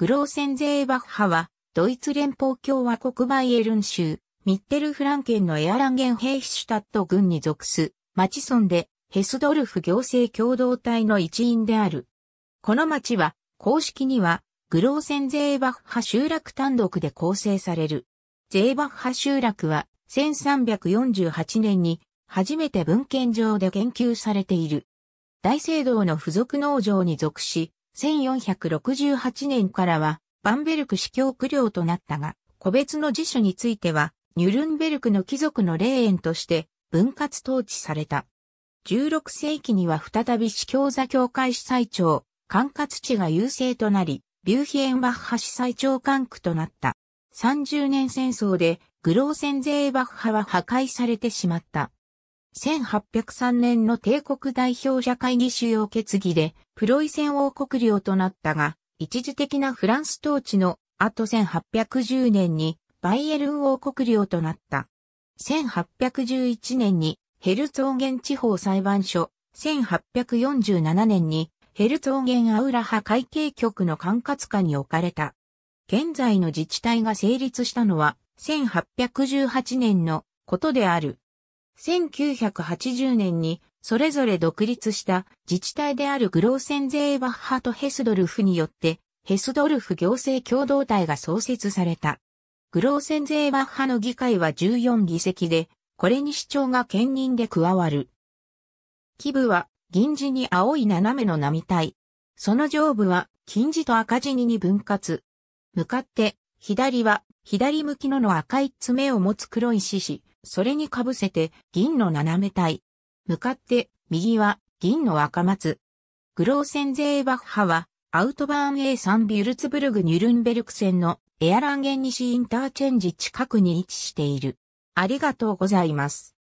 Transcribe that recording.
グローセンゼーバッハは、ドイツ連邦共和国バイエルン州、ミッテルフランケンのエアランゲンヘイシュタット郡に属す、町村で、ヘスドルフ行政共同体の一員である。この町は、公式には、グローセンゼーバッハ集落単独で構成される。ゼーバッハ集落は、1348年に、初めて文献上で研究されている。大聖堂の付属農場に属し、1468年からは、バンベルク司教区領となったが、個別の辞書については、ニュルンベルクの貴族の霊園として分割統治された。16世紀には再び司教座教会司祭長、管轄地が優勢となり、ビューヒエンバッハ司祭長管区となった。30年戦争でグローセンゼーバッハは破壊されてしまった。1803年の帝国代表者会議主要決議で、プロイセン王国領となったが、一時的なフランス統治の後1810年にバイエルン王国領となった。1811年にヘルツォーゲン地方裁判所、1847年にヘルツォーゲンアウラハ会計局の管轄下に置かれた。現在の自治体が成立したのは1818年のことである。1980年にそれぞれ独立した自治体であるグローセンゼーバッハとヘスドルフによってヘスドルフ行政共同体が創設された。グローセンゼーバッハの議会は14議席で、これに市長が兼任で加わる。基部は銀字に青い斜めの並体。その上部は金字と赤字にに分割。向かって左は左向きのの赤い爪を持つ黒い獅子。それにかぶせて銀の斜め体。向かって右は銀の赤松。グローセンゼーバッハはアウトバーン A3 ビュルツブルグ・ニュルンベルク線のエアランゲン西インターチェンジ近くに位置している。ありがとうございます。